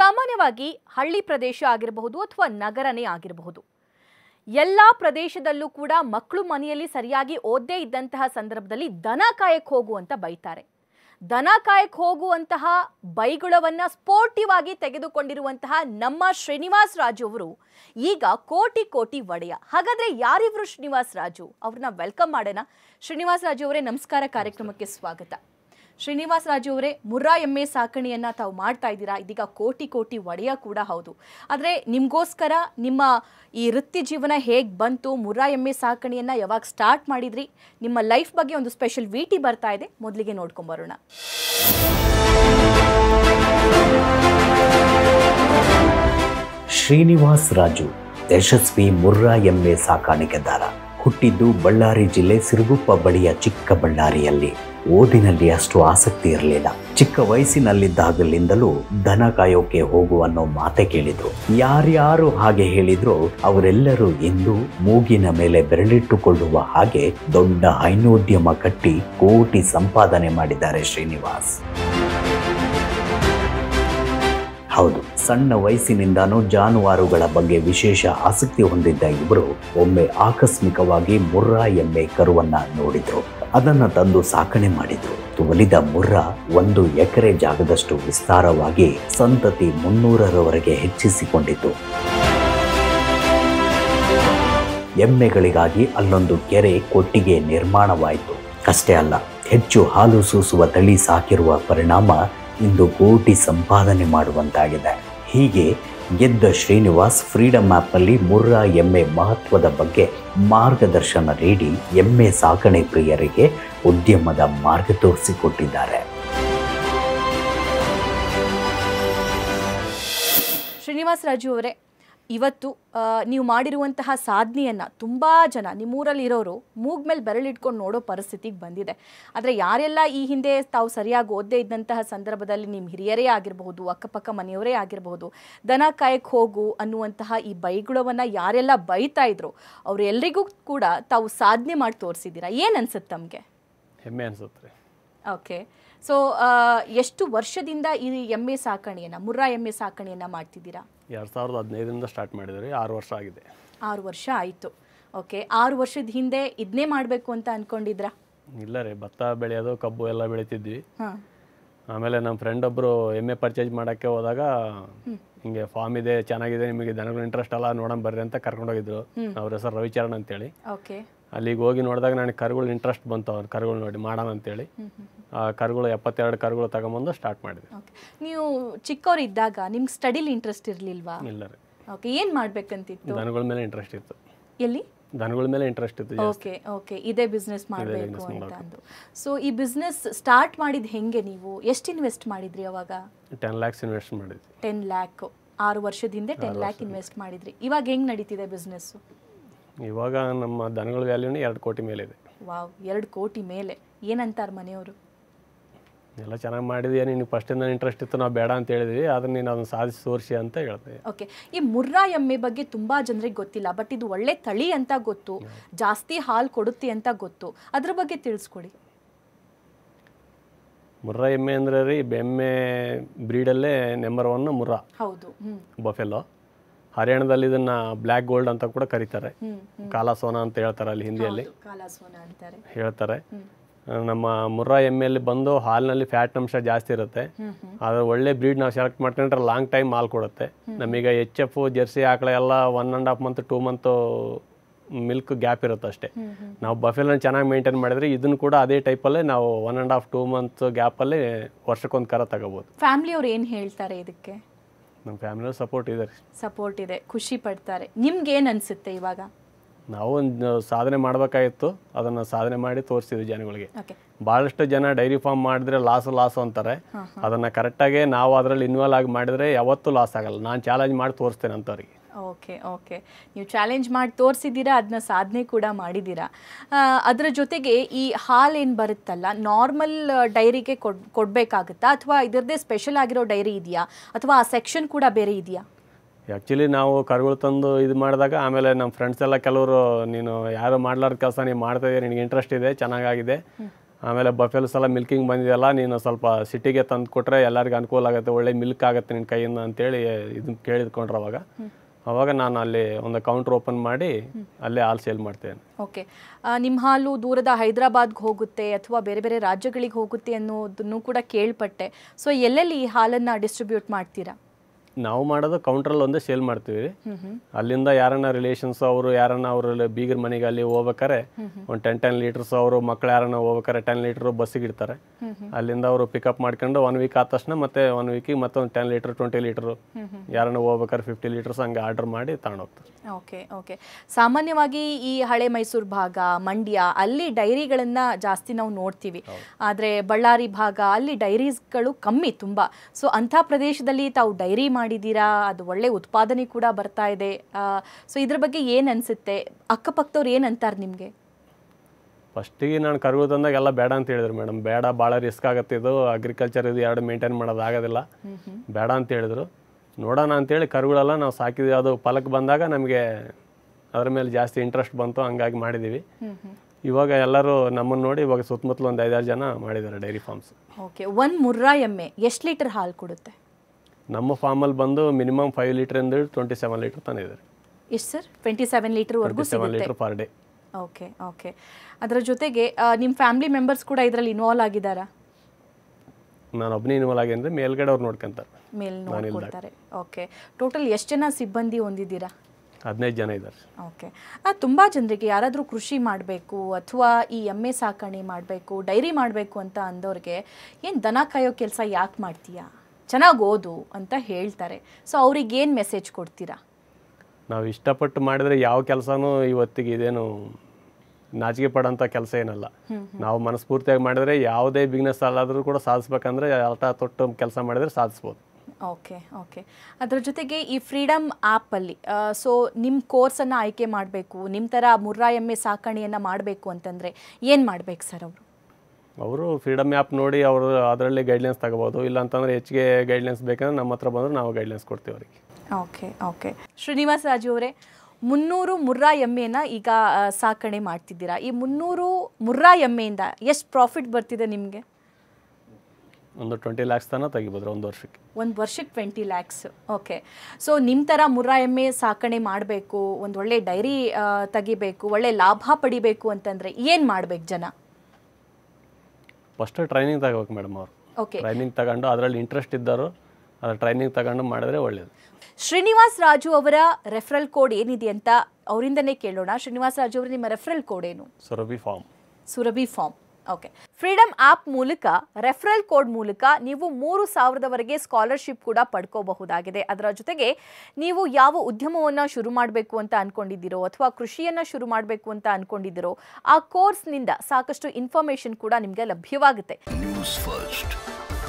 ಸಾಮಾನ್ಯವಾಗಿ ಹಳ್ಳಿ ಪ್ರದೇಶ ಆಗಿರಬಹುದು ಅಥವಾ ನಗರನೇ ಆಗಿರಬಹುದು ಎಲ್ಲ ಪ್ರದೇಶದಲ್ಲೂ ಕೂಡ ಮಕ್ಕಳು ಮನೆಯಲ್ಲಿ ಸರಿಯಾಗಿ ಓದ್ದೇ ಇದ್ದಂತಹ ಸಂದರ್ಭದಲ್ಲಿ ದನ ಕಾಯಕ್ಕೆ ಹೋಗುವಂತ ಬೈತಾರೆ ದನ ಕಾಯಕ್ಕೆ ಹೋಗುವಂತಹ ಬೈಗುಳವನ್ನು ಸ್ಪೋರ್ಟಿವ್ ಆಗಿ ತೆಗೆದುಕೊಂಡಿರುವಂತಹ ನಮ್ಮ ಶ್ರೀನಿವಾಸ್ ರಾಜು ಅವರು ಈಗ ಕೋಟಿ ಕೋಟಿ ಒಡೆಯ ಹಾಗಾದರೆ ಯಾರಿವರು ಶ್ರೀನಿವಾಸ್ ರಾಜು ಅವ್ರನ್ನ ವೆಲ್ಕಮ್ ಮಾಡೋಣ ಶ್ರೀನಿವಾಸ್ ರಾಜು ಅವರೇ ನಮಸ್ಕಾರ ಕಾರ್ಯಕ್ರಮಕ್ಕೆ ಸ್ವಾಗತ ಶ್ರೀನಿವಾಸ ರಾಜು ಅವರೇ ಮುರ್ರಾ ಎಮ್ಮೆ ಸಾಕಣೆಯನ್ನ ತಾವು ಮಾಡ್ತಾ ಇದ್ದೀರಾ ಇದೀಗ ಕೋಟಿ ಕೋಟಿ ಒಡೆಯ ಕೂಡ ಹೌದು ಆದ್ರೆ ನಿಮ್ಗೋಸ್ಕರ ನಿಮ್ಮ ಈ ವೃತ್ತಿ ಜೀವನ ಹೇಗೆ ಬಂತು ಮುರ್ರಾ ಎಮ್ಮೆ ಸಾಕಣೆಯನ್ನ ಯಾವಾಗ ಸ್ಟಾರ್ಟ್ ಮಾಡಿದ್ರಿ ನಿಮ್ಮ ಲೈಫ್ ಬಗ್ಗೆ ಒಂದು ಸ್ಪೆಷಲ್ ವಿಟಿ ಬರ್ತಾ ಇದೆ ಮೊದಲಿಗೆ ಬರೋಣ ಶ್ರೀನಿವಾಸ್ ರಾಜು ಯಶಸ್ವಿ ಮುರ್ರಾ ಎಮ್ಮೆ ಸಾಕಾಣಿಕೆದಾರ ಹುಟ್ಟಿದ್ದು ಬಳ್ಳಾರಿ ಜಿಲ್ಲೆ ಸಿರುಗುಪ್ಪ ಬಳಿಯ ಚಿಕ್ಕಬಳ್ಳಾರಿಯಲ್ಲಿ ಓದಿನಲ್ಲಿ ಅಷ್ಟು ಆಸಕ್ತಿ ಇರಲಿಲ್ಲ ಚಿಕ್ಕ ವಯಸ್ಸಿನಲ್ಲಿದ್ದಾಗಲಿಂದಲೂ ದನ ಕಾಯೋಕೆ ಹೋಗುವನ್ನೋ ಮಾತೆ ಕೇಳಿದ್ರು ಯಾರ್ಯಾರು ಹಾಗೆ ಹೇಳಿದ್ರು ಅವರೆಲ್ಲರೂ ಎಂದು ಮೂಗಿನ ಮೇಲೆ ಬೆರಳಿಟ್ಟುಕೊಳ್ಳುವ ಹಾಗೆ ದೊಡ್ಡ ಹೈನೋದ್ಯಮ ಕಟ್ಟಿ ಕೋಟಿ ಸಂಪಾದನೆ ಮಾಡಿದ್ದಾರೆ ಶ್ರೀನಿವಾಸ್ ಹೌದು ಸಣ್ಣ ವಯಸ್ಸಿನಿಂದನೂ ಜಾನುವಾರುಗಳ ಬಗ್ಗೆ ವಿಶೇಷ ಆಸಕ್ತಿ ಹೊಂದಿದ್ದ ಇವರು ಒಮ್ಮೆ ಆಕಸ್ಮಿಕವಾಗಿ ಮುರ್ರಾ ಎಂಬೆ ಕರುವನ್ನ ನೋಡಿದ್ರು ಅದನ್ನು ತಂದು ಸಾಕಣೆ ಮಾಡಿದರು ಒಲಿದ ಮುರ್ರ ಒಂದು ಎಕರೆ ಜಾಗದಷ್ಟು ವಿಸ್ತಾರವಾಗಿ ಸಂತತಿ ಮುನ್ನೂರರವರೆಗೆ ಹೆಚ್ಚಿಸಿಕೊಂಡಿತು ಎಮ್ಮೆಗಳಿಗಾಗಿ ಅಲ್ಲೊಂದು ಕೆರೆ ಕೊಟ್ಟಿಗೆ ನಿರ್ಮಾಣವಾಯಿತು ಅಷ್ಟೇ ಅಲ್ಲ ಹೆಚ್ಚು ಹಾಲು ಸೂಸುವ ತಳಿ ಸಾಕಿರುವ ಪರಿಣಾಮ ಇಂದು ಕೋಟಿ ಸಂಪಾದನೆ ಮಾಡುವಂತಾಗಿದೆ ಹೀಗೆ ಗೆದ್ದ ಶ್ರೀನಿವಾಸ್ ಫ್ರೀಡಮ್ ಆ್ಯಪಲ್ಲಿ ಮುರ್ರಾ ಎಮ್ಮೆ ಮಹತ್ವದ ಬಗ್ಗೆ ಮಾರ್ಗದರ್ಶನ ನೀಡಿ ಎಮ್ಮೆ ಸಾಕಣೆ ಪ್ರಿಯರಿಗೆ ಉದ್ಯಮದ ಮಾರ್ಗ ತೋರಿಸಿಕೊಟ್ಟಿದ್ದಾರೆ ಶ್ರೀನಿವಾಸ್ ರಾಜು ಅವರೇ ಇವತ್ತು ನೀವು ಮಾಡಿರುವಂತಹ ಸಾಧನೆಯನ್ನು ತುಂಬ ಜನ ನಿಮ್ಮೂರಲ್ಲಿರೋರು ಇರೋರು ಮೂಗ್ ಮೇಲೆ ಬೆರಳಿಟ್ಕೊಂಡು ನೋಡೋ ಪರಿಸ್ಥಿತಿಗೆ ಬಂದಿದೆ ಆದರೆ ಯಾರೆಲ್ಲ ಈ ಹಿಂದೆ ತಾವು ಸರಿಯಾಗಿ ಓದದೇ ಇದ್ದಂತಹ ಸಂದರ್ಭದಲ್ಲಿ ನಿಮ್ಮ ಹಿರಿಯರೇ ಆಗಿರಬಹುದು ಅಕ್ಕಪಕ್ಕ ಮನೆಯವರೇ ಆಗಿರಬಹುದು ದನ ಕಾಯಕ್ಕೆ ಹೋಗು ಅನ್ನುವಂತಹ ಈ ಬೈಗುಳವನ್ನು ಯಾರೆಲ್ಲ ಬೈತಾ ಇದ್ರು ಅವರೆಲ್ಲರಿಗೂ ಕೂಡ ತಾವು ಸಾಧನೆ ಮಾಡಿ ತೋರಿಸಿದ್ದೀರಾ ಏನು ಅನ್ಸುತ್ತೆ ತಮಗೆ ಹೆಮ್ಮೆ ಅನ್ಸುತ್ತೆ ಓಕೆ ಸೊ ಎಷ್ಟು ವರ್ಷದಿಂದ ಈ ಎಮ್ಮೆ ಸಾಕಣೆಯನ್ನು ಮುರ್ರಾ ಎಮ್ಮೆ ಸಾಕಣೆಯನ್ನು ಮಾಡ್ತಿದ್ದೀರಾ ಎರಡು ಸಾವಿರದ ಹದಿನೈದರಿಂದ ಸ್ಟಾರ್ಟ್ ಮಾಡಿದ್ರಿ ಆರು ವರ್ಷ ಆಗಿದೆ ಆರು ವರ್ಷ ಆಯ್ತು ಓಕೆ ಆರು ವರ್ಷದ ಹಿಂದೆ ಇದನ್ನೇ ಮಾಡಬೇಕು ಅಂತ ಅನ್ಕೊಂಡಿದ್ರ ಇಲ್ಲ ರೀ ಭತ್ತ ಬೆಳೆಯೋದು ಕಬ್ಬು ಎಲ್ಲ ಬೆಳಿತಿದ್ವಿ ಆಮೇಲೆ ನಮ್ಮ ಫ್ರೆಂಡ್ ಒಬ್ಬರು ಎ ಪರ್ಚೇಸ್ ಮಾಡೋಕ್ಕೆ ಹೋದಾಗ ಹಿಂಗೆ ಫಾರ್ಮ್ ಇದೆ ಚೆನ್ನಾಗಿದೆ ನಿಮಗೆ ದನಗಳ ಇಂಟ್ರೆಸ್ಟ್ ಅಲ್ಲ ನೋಡೋಣ ಬರ್ರಿ ಅಂತ ಹೋಗಿದ್ರು ಅವ್ರ ಹೆಸರು ರವಿಚರಣ್ ಅಂತೇಳಿ ಅಲ್ಲಿಗೆ ಹೋಗಿ ನೋಡಿದಾಗ ನನಗೆ ಕರುಗಳು ಇಂಟ್ರೆಸ್ಟ್ ಬಂತು ಅವ್ರ ಕರುಗಳು ನೋಡಿ ಮಾಡೋಣ ಅಂತೇಳಿ ಕರುಗಳು ಎಪ್ಪತ್ತೆರಡು ಕರುಗಳು ತಗೊಂಬಂದು ಸ್ಟಾರ್ಟ್ ಮಾಡಿದೆ ನೀವು ಚಿಕ್ಕವರಿದ್ದಾಗ ನಿಮ್ಗೆ ಸ್ಟಡಿಲಿ ಇಂಟ್ರೆಸ್ಟ್ ಇರಲಿಲ್ವಾ ಇಲ್ಲ ರೀ ಓಕೆ ಏನು ಮಾಡ್ಬೇಕಂತಿತ್ತು ದನಗಳ ಮೇಲೆ ಇಂಟ್ರೆಸ್ಟ್ ಇತ್ತು ಎಲ್ಲಿ ದನಗಳ ಮೇಲೆ ಇಂಟ್ರೆಸ್ಟ್ ಇತ್ತು ಓಕೆ ಓಕೆ ಇದೇ ಬಿಸ್ನೆಸ್ ಮಾಡಬೇಕು ಅಂತ ಅಂದು ಸೊ ಈ ಬಿಸ್ನೆಸ್ ಸ್ಟಾರ್ಟ್ ಮಾಡಿದ ಹೆಂಗೆ ನೀವು ಎಷ್ಟು ಇನ್ವೆಸ್ಟ್ ಮಾಡಿದ್ರಿ ಅವಾಗ ಟೆನ್ ಲ್ಯಾಕ್ಸ್ ಇನ್ವೆಸ್ಟ್ ಮಾಡಿದ್ರಿ ಟೆನ್ ಲ್ಯಾಕ್ ಆರು ವರ್ಷದ ಹಿಂದೆ ಟೆನ್ ಲ್ಯಾಕ್ ಇನ್ವೆಸ್ಟ್ ಮಾಡಿದ್ರಿ ಇವಾಗ ಹೆಂಗೆ ನಡೀತಿದೆ ಬಿಸ್ನೆಸ್ಸು ಇವಾಗ ನಮ್ಮ ದನಗಳ ವ್ಯಾಲ್ಯೂನು ಎರಡು ಕೋಟಿ ಮೇಲೆ ಇದೆ ವಾವ್ ಎರಡು ಕೋಟಿ ಮೇಲೆ ಏನಂತಾರೆ ಮನೆಯವರು ಎಲ್ಲ ಚೆನ್ನಾಗಿ ಮಾಡಿದ್ಯಾ ಫಸ್ಟ್ ಫಸ್ಟಿಂದ ಇಂಟ್ರೆಸ್ಟ್ ಇತ್ತು ನಾವು ಬೇಡ ಅಂತ ಹೇಳಿದ್ವಿ ಅದನ್ನ ನೀನು ಅದನ್ನು ಸಾಧಿಸಿ ತೋರಿಸಿ ಅಂತ ಹೇಳ್ತೀವಿ ಓಕೆ ಈ ಮುರ್ರಾ ಎಮ್ಮೆ ಬಗ್ಗೆ ತುಂಬ ಜನರಿಗೆ ಗೊತ್ತಿಲ್ಲ ಬಟ್ ಇದು ಒಳ್ಳೆ ತಳಿ ಅಂತ ಗೊತ್ತು ಜಾಸ್ತಿ ಹಾಲು ಕೊಡುತ್ತೆ ಅಂತ ಗೊತ್ತು ಅದ್ರ ಬಗ್ಗೆ ತಿಳಿಸ್ಕೊಡಿ ಮುರ್ರಾ ಎಮ್ಮೆ ಅಂದರೆ ರೀ ಬೆಮ್ಮೆ ಬ್ರೀಡಲ್ಲೇ ನೆಂಬರ್ ಒನ್ ಮುರ್ರಾ ಹೌದು ಬಫೆಲೋ ಹರಿಯಾಣದಲ್ಲಿ ಇದನ್ನ ಬ್ಲ್ಯಾಕ್ ಗೋಲ್ಡ್ ಅಂತ ಕೂಡ ಕರೀತಾರೆ ಸೋನಾ ಅಂತ ಹೇಳ್ತಾರೆ ಅಲ್ಲಿ ಹಿಂದಿಯಲ್ಲಿ ಹೇಳ್ತಾರೆ ನಮ್ಮ ಮುರ್ರಾ ಎಮ್ಮೆಯಲ್ಲಿ ಬಂದು ಹಾಲಿನಲ್ಲಿ ಫ್ಯಾಟ್ ಅಂಶ ಜಾಸ್ತಿ ಇರುತ್ತೆ ಆದರೆ ಒಳ್ಳೆ ಬ್ರೀಡ್ ನಾವು ಸೆಲೆಕ್ಟ್ ಮಾಡ್ಕೊಂಡ್ರೆ ಲಾಂಗ್ ಟೈಮ್ ಹಾಲು ಕೊಡುತ್ತೆ ನಮೀಗ ಎಚ್ ಎಫ್ ಜೆರ್ಸಿ ಆಕಳ ಎಲ್ಲ one and half month two month milk gap ಇರುತ್ತೆ ಅಷ್ಟೇ ನಾವು ಬಫೆಲನ್ನ ಚೆನ್ನಾಗಿ ಮೇಂಟೈನ್ ಮಾಡಿದ್ರೆ ಇದನ್ನು ಕೂಡ ಅದೇ ಟೈಪಲ್ಲೇ ನಾವು one and half two month ಗ್ಯಾಪಲ್ಲಿ ವರ್ಷಕ್ಕೊಂದು ಕರ ತಗೋಬೋದು ಫ್ಯಾಮಿಲಿ ಅವ್ರು ಏನು ಹೇಳ್ತಾರೆ ಇದಕ್ಕೆ ನಮ್ಮ ಫ್ಯಾಮಿಲಿಯವ್ರು ಸಪೋರ್ಟ್ ಇದೆ ಸಪೋರ್ಟ್ ಇದೆ ಖುಷಿ ಪಡ್ತಾರೆ ನಿಮ್ಗೆ ಏನು ಅನಿಸುತ್ತೆ ಇವಾಗ ನಾವು ಒಂದು ಸಾಧನೆ ಮಾಡಬೇಕಾಗಿತ್ತು ಅದನ್ನು ಸಾಧನೆ ಮಾಡಿ ತೋರಿಸಿದ್ವಿ ಜನಗಳಿಗೆ ಭಾಳಷ್ಟು ಜನ ಡೈರಿ ಫಾರ್ಮ್ ಮಾಡಿದ್ರೆ ಲಾಸ್ ಲಾಸ್ ಅಂತಾರೆ ಅದನ್ನು ಕರೆಕ್ಟಾಗಿ ನಾವು ಅದರಲ್ಲಿ ಇನ್ವಾಲ್ವ್ ಆಗಿ ಮಾಡಿದ್ರೆ ಯಾವತ್ತೂ ಲಾಸ್ ಆಗಲ್ಲ ನಾನು ಚಾಲೆಂಜ್ ಮಾಡಿ ತೋರಿಸ್ತೇನೆ ಅಂತವ್ರಿಗೆ ಓಕೆ ಓಕೆ ನೀವು ಚಾಲೆಂಜ್ ಮಾಡಿ ತೋರಿಸಿದ್ದೀರಾ ಅದನ್ನ ಸಾಧನೆ ಕೂಡ ಮಾಡಿದ್ದೀರಾ ಅದರ ಜೊತೆಗೆ ಈ ಹಾಲ್ ಏನು ಬರುತ್ತಲ್ಲ ನಾರ್ಮಲ್ ಡೈರಿಗೆ ಕೊಡ್ ಕೊಡಬೇಕಾಗುತ್ತಾ ಅಥವಾ ಇದರದೇ ಸ್ಪೆಷಲ್ ಆಗಿರೋ ಡೈರಿ ಇದೆಯಾ ಅಥವಾ ಆ ಸೆಕ್ಷನ್ ಕೂಡ ಬೇರೆ ಇದೆಯಾ ಆ್ಯಕ್ಚುಲಿ ನಾವು ಕರ್ಗಳು ತಂದು ಇದು ಮಾಡಿದಾಗ ಆಮೇಲೆ ನಮ್ಮ ಫ್ರೆಂಡ್ಸ್ ಎಲ್ಲ ಕೆಲವರು ನೀನು ಯಾರು ಮಾಡ್ಲಾರ್ದ ಕೆಲಸ ನೀವು ಮಾಡ್ತಾ ಇದೆಯಾ ನಿನಗೆ ಇಂಟ್ರೆಸ್ಟ್ ಇದೆ ಚೆನ್ನಾಗಾಗಿದೆ ಆಮೇಲೆ ಬಫೆಲ್ ಸಲ ಮಿಲ್ಕಿಂಗ್ ಬಂದಿದೆಯಲ್ಲ ನೀನು ಸ್ವಲ್ಪ ಸಿಟಿಗೆ ತಂದು ಕೊಟ್ಟರೆ ಎಲ್ಲರಿಗೂ ಅನುಕೂಲ ಆಗುತ್ತೆ ಒಳ್ಳೆ ಮಿಲ್ಕ್ ಆಗುತ್ತೆ ನಿನ್ನ ಕೈಯಿಂದ ಅಂತೇಳಿ ಇದನ್ನ ಕೇಳಿದ್ಕೊಂಡ್ರೆ ಅವಾಗ ಅವಾಗ ನಾನು ಅಲ್ಲಿ ಒಂದು ಕೌಂಟ್ರ್ ಓಪನ್ ಮಾಡಿ ಅಲ್ಲೇ ಹಾಲು ಸೇಲ್ ಮಾಡ್ತೇನೆ ಓಕೆ ನಿಮ್ಮ ಹಾಲು ದೂರದ ಹೈದರಾಬಾದ್ಗೆ ಹೋಗುತ್ತೆ ಅಥವಾ ಬೇರೆ ಬೇರೆ ರಾಜ್ಯಗಳಿಗೆ ಹೋಗುತ್ತೆ ಅನ್ನೋದನ್ನು ಕೂಡ ಕೇಳ್ಪಟ್ಟೆ ಸೊ ಎಲ್ಲೆಲ್ಲಿ ಈ ಹಾಲನ್ನು ಡಿಸ್ಟ್ರಿಬ್ಯೂಟ್ ಮಾಡ್ತೀರಾ ನಾವು ಮಾಡೋದು ಕೌಂಟ್ರಲ್ಲಿ ಒಂದೇ ಸೇಲ್ ಮಾಡ್ತೀವಿ ಅಲ್ಲಿಂದ ಯಾರನ್ನ ರಿಲೇಷನ್ಸ್ ಅವರು ಯಾರನ್ನ ಅವ್ರ ಬೀಗರ್ ಮನೆಗೆ ಅಲ್ಲಿ ಹೋಗ್ಬೇಕಾರೆ ಒಂದು ಟೆನ್ ಟೆನ್ ಲೀಟರ್ಸ್ ಅವರು ಮಕ್ಳು ಯಾರನ್ನ ಹೋಗ್ಬೇಕಾರೆ ಟೆನ್ ಲೀಟರ್ ಬಸ್ಸಿಗೆ ಇಡ್ತಾರೆ ಅಲ್ಲಿಂದ ಅವರು ಪಿಕಪ್ ಮಾಡ್ಕೊಂಡು ಒನ್ ವೀಕ್ ಆದ ತಕ್ಷಣ ಮತ್ತೆ ಒನ್ ವೀಕಿಗೆ ಮತ್ತೊಂದು ಟೆನ್ ಲೀಟರ್ ಟ್ವೆಂಟಿ ಲೀಟರ್ ಯಾರನ್ನ ಹೋಗ್ಬೇಕಾದ್ರೆ ಫಿಫ್ಟಿ ಲೀಟರ್ಸ್ ಹಂಗೆ ಆರ್ಡರ್ ಮಾಡಿ ತಗೊಂಡೋಗ್ತಾರೆ ಓಕೆ ಓಕೆ ಸಾಮಾನ್ಯವಾಗಿ ಈ ಹಳೆ ಮೈಸೂರು ಭಾಗ ಮಂಡ್ಯ ಅಲ್ಲಿ ಡೈರಿಗಳನ್ನ ಜಾಸ್ತಿ ನಾವು ನೋಡ್ತೀವಿ ಆದ್ರೆ ಬಳ್ಳಾರಿ ಭಾಗ ಅಲ್ಲಿ ಡೈರೀಸ್ಗಳು ಕಮ್ಮಿ ತುಂಬಾ ಸೊ ಅಂಥ ಪ್ರದೇಶದಲ್ಲಿ ತಾವು ಡೈರಿ ಮಾಡಿದ್ದೀರಾ ಅದು ಒಳ್ಳೆ ಉತ್ಪಾದನೆ ಕೂಡ ಬರ್ತಾ ಇದೆ ಸೊ ಇದ್ರ ಬಗ್ಗೆ ಏನ್ ಅನ್ಸುತ್ತೆ ಅಕ್ಕಪಕ್ಕದವ್ರು ಏನು ಅಂತಾರೆ ನಿಮಗೆ ಫಸ್ಟಿಗೆ ನಾನು ಕರ್ಗು ತಂದಾಗ ಎಲ್ಲ ಬೇಡ ಅಂತ ಹೇಳಿದ್ರು ಮೇಡಮ್ ಬೇಡ ಭಾಳ ರಿಸ್ಕ್ ಆಗುತ್ತೆ ಇದು ಅಗ್ರಿಕಲ್ಚರ್ ಇದು ಎರಡು ಮೇಂಟೈನ್ ಮಾಡೋದಾಗೋದಿಲ್ಲ ಬೇಡ ಅಂತ ಹೇಳಿದ್ರು ನೋಡೋಣ ಅಂತೇಳಿ ಕರುಗಳೆಲ್ಲ ನಾವು ಸಾಕಿದ್ವಿ ಅದು ಫಲಕ್ ಬಂದಾಗ ನಮಗೆ ಅದ್ರ ಮೇಲೆ ಜಾಸ್ತಿ ಇಂಟ್ರೆಸ್ಟ್ ಬಂತು ಹಂಗಾಗಿ ಮಾಡಿದ್ದೀವಿ ಇವಾಗ ಎಲ್ಲರೂ ನಮ್ಮನ್ನು ನೋಡಿ ಇವಾಗ ಸುತ್ತಮುತ್ತಲು ಒಂದು ಐದಾರು ಜನ ಮಾಡಿದ್ದಾರೆ ಡೈರಿ ಫಾರ್ಮ್ಸ್ ಓಕೆ ಒಂದು ಮುರ್ರಾ ಎಮ್ಮೆ ಎಷ್ಟು ಲೀಟರ್ ಹಾಲು ಕೊಡುತ್ತೆ ನಮ್ಮ ಫಾರ್ಮಲ್ಲಿ ಬಂದು ಮಿನಿಮಮ್ ಫೈವ್ ಲೀಟರ್ ಅಂದ್ರೆ ಟ್ವೆಂಟಿ ಸೆವೆನ್ ಲೀಟರ್ ಇದ್ದಾರೆ ಎಷ್ಟು ಸರ್ ಟ್ವೆಂಟಿ ಸೆವೆನ್ ಲೀಟರ್ವರೆಗೂ seven litre per day okay okay ಅದರ ಜೊತೆಗೆ ನಿಮ್ಮ ಫ್ಯಾಮಿಲಿ ಮೆಂಬರ್ಸ್ ಕೂಡ ಇದರಲ್ಲಿ ಇನ್ವಾಲ್ವ್ ಆಗಿದ್ದಾರಾ ನಾನು ಒಬ್ಬನೇ ಇನ್ವಾಲ್ವ್ ಆಗಿ ಅಂದರೆ ಮೇಲ್ಗಡೆ ಅವ್ರು ನೋಡ್ಕೊಂತಾರೆ ಮೇಲ್ ನೋಡ್ಕೊಳ್ತಾರೆ ಓಕೆ ಟೋಟಲ್ ಎಷ್ಟು ಜನ ಸಿಬ್ಬಂದಿ ಹೊಂದಿದ್ದೀರಾ ಹದಿನೈದು ಜನ ಇದ್ದಾರೆ ಓಕೆ ತುಂಬ ಜನರಿಗೆ ಯಾರಾದರೂ ಕೃಷಿ ಮಾಡಬೇಕು ಅಥವಾ ಈ ಎಮ್ಮೆ ಸಾಕಣೆ ಮಾಡಬೇಕು ಡೈರಿ ಮಾಡಬೇಕು ಅಂತ ಅಂದವ್ರಿಗೆ ಏನು ದನ ಕಾಯೋ ಕೆಲಸ ಯಾಕೆ ಮಾಡ್ತೀಯಾ ಚೆನ್ನಾಗಿ ಓದು ಅಂತ ಹೇಳ್ತಾರೆ ಸೊ ಏನು ಮೆಸೇಜ್ ಕೊಡ್ತೀರಾ ನಾವು ಇಷ್ಟಪಟ್ಟು ಮಾಡಿದರೆ ಯಾವ ಕೆಲಸನೂ ಇವತ್ತಿಗೆ ಇದೇನು ನಾಚಿಕೆ ಪಡೋಂಥ ಕೆಲಸ ಏನಲ್ಲ ನಾವು ಮನಸ್ಫೂರ್ತಿಯಾಗಿ ಮಾಡಿದರೆ ಯಾವುದೇ ಬಿಗ್ನೆಸ್ ಅಲ್ಲಾದರೂ ಕೂಡ ಸಾಧಿಸ್ಬೇಕಂದ್ರೆ ಅಲ್ಟ ತೊಟ್ಟು ಕೆಲಸ ಮಾಡಿದ್ರೆ ಸಾಧಿಸ್ಬೋದು ಓಕೆ ಓಕೆ ಅದರ ಜೊತೆಗೆ ಈ ಫ್ರೀಡಮ್ ಆ್ಯಪಲ್ಲಿ ಸೊ ನಿಮ್ಮ ಕೋರ್ಸನ್ನು ಆಯ್ಕೆ ಮಾಡಬೇಕು ನಿಮ್ಮ ಥರ ಮುರ್ರಾ ಎಮ್ಮೆ ಸಾಕಣೆಯನ್ನು ಮಾಡಬೇಕು ಅಂತಂದರೆ ಏನು ಮಾಡಬೇಕು ಸರ್ ಅವರು ಅವರು ಫ್ರೀಡಮ್ ಆ್ಯಪ್ ನೋಡಿ ಅವರು ಅದರಲ್ಲಿ ಗೈಡ್ಲೈನ್ಸ್ ತಗೋಬೋದು ಇಲ್ಲ ಅಂತಂದರೆ ಹೆಚ್ಚಿಗೆ ಗೈಡ್ಲೈನ್ಸ್ ಬೇಕಂದ್ರೆ ನಮ್ಮ ಹತ್ರ ಬಂದರೆ ನಾವು ಗೈಡ್ಲೈನ್ಸ್ ಕೊಡ್ತೀವಿ ಅವರಿಗೆ ಓಕೆ ಓಕೆ ಶ್ರೀನಿವಾಸ್ ರಾಜು ಅವರೇ ಮುನ್ನೂರು ಮುರ್ರಾ ಎಮ್ಮೆನ ಈಗ ಸಾಕಣೆ ಮಾಡ್ತಿದ್ದೀರಾ ಈ ಮುನ್ನೂರು ಮುರ್ರಾ ಎಮ್ಮೆಯಿಂದ ಎಷ್ಟು ಪ್ರಾಫಿಟ್ ಬರ್ತಿದೆ ನಿಮಗೆ ಒಂದು ಟ್ವೆಂಟಿ ಲ್ಯಾಕ್ಸ್ ತನಕ ತೆಗಿಬೋದು ಒಂದು ವರ್ಷಕ್ಕೆ ಒಂದು ವರ್ಷಕ್ಕೆ ಟ್ವೆಂಟಿ ಲ್ಯಾಕ್ಸ್ ಓಕೆ ಸೊ ನಿಮ್ಮ ಥರ ಮುರ್ರ ಎಮ್ಮೆ ಸಾಕಣೆ ಮಾಡಬೇಕು ಒಂದು ಒಳ್ಳೆ ಡೈರಿ ತೆಗಿಬೇಕು ಒಳ್ಳೆ ಲಾಭ ಪಡಿಬೇಕು ಅಂತಂದರೆ ಏನು ಮಾಡ್ಬೇಕು ಜನ ಫಸ್ಟ್ ಟ್ರೈನಿಂಗ್ ತಗೋಬೇಕು ಮೇಡಮ್ ಅವರು ಟ್ರೈನಿಂಗ್ ತಗೊಂಡು ಅದರಲ್ಲಿ ಇಂಟ್ರೆಸ್ಟ್ ಇದ್ದಾರೆ ಅದ್ರ ಟ್ರೈನಿಂಗ್ ತಗೊಂಡು ಮಾಡಿದ್ರೆ ಒಳ್ಳೇದು ಶ್ರೀನಿವಾಸ್ ರಾಜು ಅವರ ರೆಫರಲ್ ಕೋಡ್ ಏನಿದೆ ಅಂತ ಅವರಿಂದನೇ ಕೇಳೋಣ ಶ್ರೀನಿವಾಸ್ ರಾಜು ಅವರ ನಿಮ್ಮ ರೆಫರಲ್ ಕೋಡ್ ಏನು Surabhi farm Surabhi farm okay freedom app ಮೂಲಕ ರೆಫರಲ್ ಕೋಡ್ ಮೂಲಕ ನೀವು ಮೂರು ಸಾವಿರದವರೆಗೆ ಸ್ಕಾಲರ್ಶಿಪ್ ಕೂಡ ಪಡ್ಕೋಬಹುದಾಗಿದೆ ಅದರ ಜೊತೆಗೆ ನೀವು ಯಾವ ಉದ್ಯಮವನ್ನು ಶುರು ಮಾಡಬೇಕು ಅಂತ ಅಂದ್ಕೊಂಡಿದ್ದೀರೋ ಅಥವಾ ಕೃಷಿಯನ್ನು ಶುರು ಮಾಡಬೇಕು ಅಂತ ಅಂದ್ಕೊಂಡಿದ್ದೀರೋ ಆ ಕೋರ್ಸ್ನಿಂದ ಸಾಕಷ್ಟು ಇನ್ಫಾರ್ಮೇಷನ್ ಕೂಡ ನಿಮಗೆ ಲಭ್ಯವಾಗುತ್ತೆ ನ್ಯೂಸ್ ಫಸ್ಟ್